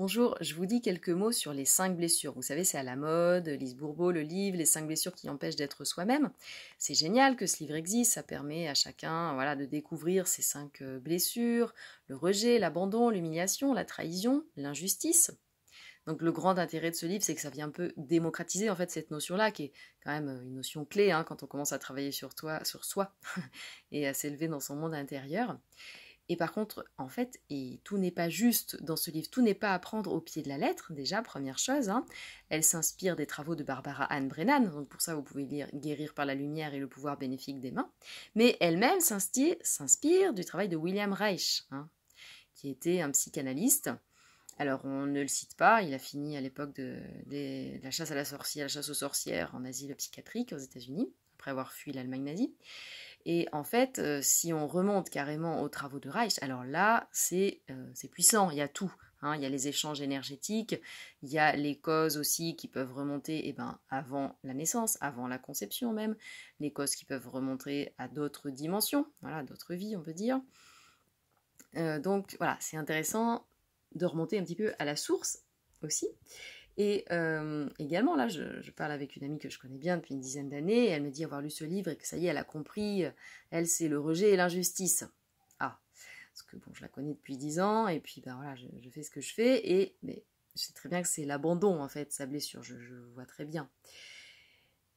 Bonjour, je vous dis quelques mots sur les cinq blessures. Vous savez, c'est à la mode, Lise Bourbeau, le livre, les cinq blessures qui empêchent d'être soi-même. C'est génial que ce livre existe, ça permet à chacun voilà, de découvrir ces cinq euh, blessures, le rejet, l'abandon, l'humiliation, la trahison, l'injustice. Donc le grand intérêt de ce livre, c'est que ça vient un peu démocratiser en fait cette notion-là, qui est quand même euh, une notion clé hein, quand on commence à travailler sur toi, sur soi, et à s'élever dans son monde intérieur. Et par contre, en fait, et tout n'est pas juste dans ce livre, tout n'est pas à prendre au pied de la lettre, déjà, première chose. Hein. Elle s'inspire des travaux de Barbara Anne Brennan, donc pour ça vous pouvez lire Guérir par la lumière et le pouvoir bénéfique des mains. Mais elle-même s'inspire du travail de William Reich, hein, qui était un psychanalyste. Alors on ne le cite pas, il a fini à l'époque de, la chasse à la sorcière, la chasse aux sorcières en asile psychiatrique aux États-Unis, après avoir fui l'Allemagne nazie. Et en fait, euh, si on remonte carrément aux travaux de Reich, alors là, c'est euh, puissant, il y a tout. Hein. il y a les échanges énergétiques, il y a les causes aussi qui peuvent remonter eh ben, avant la naissance, avant la conception même, les causes qui peuvent remonter à d'autres dimensions, voilà, d'autres vies on peut dire. Euh, donc voilà, c'est intéressant de remonter un petit peu à la source aussi. Et euh, également, là, je, parle avec une amie que je connais bien depuis une dizaine d'années, elle me dit avoir lu ce livre et que ça y est, elle a compris, elle, c'est le rejet et l'injustice. Ah, parce que bon, je la connais depuis dix ans, et puis ben voilà, je, fais ce que je fais, et mais je sais très bien que c'est l'abandon, en fait, sa blessure, je, vois très bien.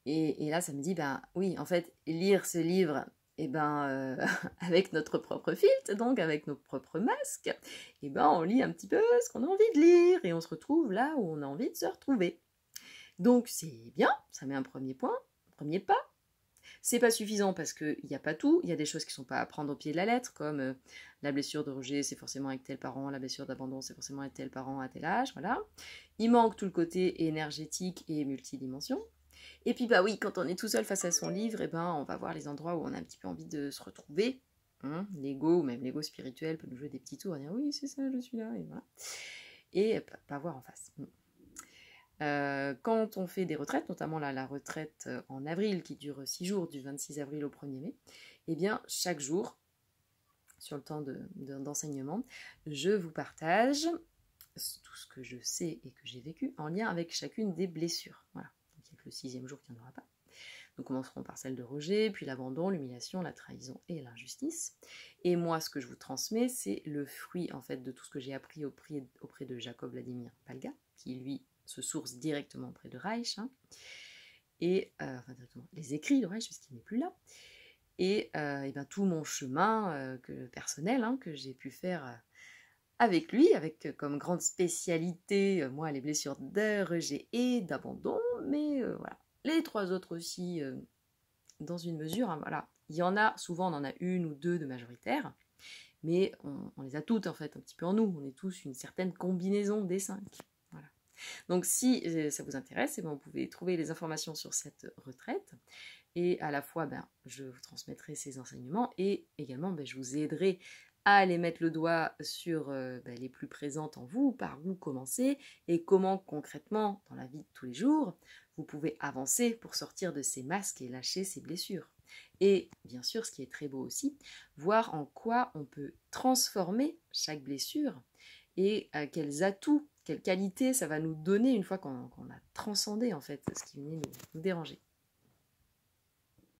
Et, et, là, ça me dit, ben oui, en fait, lire ce livre eh ben, euh, avec notre propre filtre, donc avec nos propres masques, eh ben, on lit un petit peu ce qu'on a envie de lire et on se retrouve là où on a envie de se retrouver. Donc c'est bien, ça met un premier point, un premier pas. C'est pas suffisant parce qu'il n'y a pas tout, il y a des choses qui ne sont pas à prendre au pied de la lettre, comme euh, la blessure de rejet, c'est forcément avec tel parent, la blessure d'abandon, c'est forcément avec tel parent à tel âge, voilà. Il manque tout le côté énergétique et multidimension. Et puis bah oui, quand on est tout seul face à son livre, eh ben on va voir les endroits où on a un petit peu envie de se retrouver. Hein. l'ego ou même l'ego spirituel peut nous jouer des petits tours et dire oui c'est ça, je suis là et voilà. Et pas voir en face. Euh, quand on fait des retraites, notamment la retraite euh, en avril qui dure 6 jours, du 26 avril au 1er mai, eh bien chaque jour, sur le temps d'enseignement, je vous partage tout ce que je sais et que j'ai vécu en lien avec chacune des blessures. Voilà le sixième jour qu'il n'y en aura pas. Nous commencerons par celle de Roger, puis l'abandon, l'humiliation, la trahison et l'injustice. Et moi, ce que je vous transmets, c'est le fruit en fait de tout ce que j'ai appris auprès, de Jacob Vladimir Palga, qui lui se source directement auprès de Reich, hein. et euh, les écrits de Reich puisqu'il n'est plus là. Et, euh, ben, tout mon chemin euh, que, personnel hein, que j'ai pu faire avec lui, avec comme grande spécialité, moi, les blessures de rejet et d'abandon, mais euh, voilà. Les trois autres aussi, euh, dans une mesure, hein, voilà. Il y en a, souvent on en a une ou deux de majoritaires, mais on, les a toutes en fait un petit peu en nous. On est tous une certaine combinaison des cinq. Voilà. Donc si euh, ça vous intéresse, eh bien, vous pouvez trouver les informations sur cette retraite. Et à la fois, ben, je vous transmettrai ces enseignements et également, ben, je vous aiderai à aller mettre le doigt sur euh, bah, les plus présentes en vous, par où commencer et comment concrètement, dans la vie de tous les jours, vous pouvez avancer pour sortir de ces masques et lâcher ces blessures. Et bien sûr, ce qui est très beau aussi, voir en quoi on peut transformer chaque blessure et quels atouts, quelles qualités ça va nous donner une fois qu'on a transcendé en fait ce qui venait nous, nous déranger.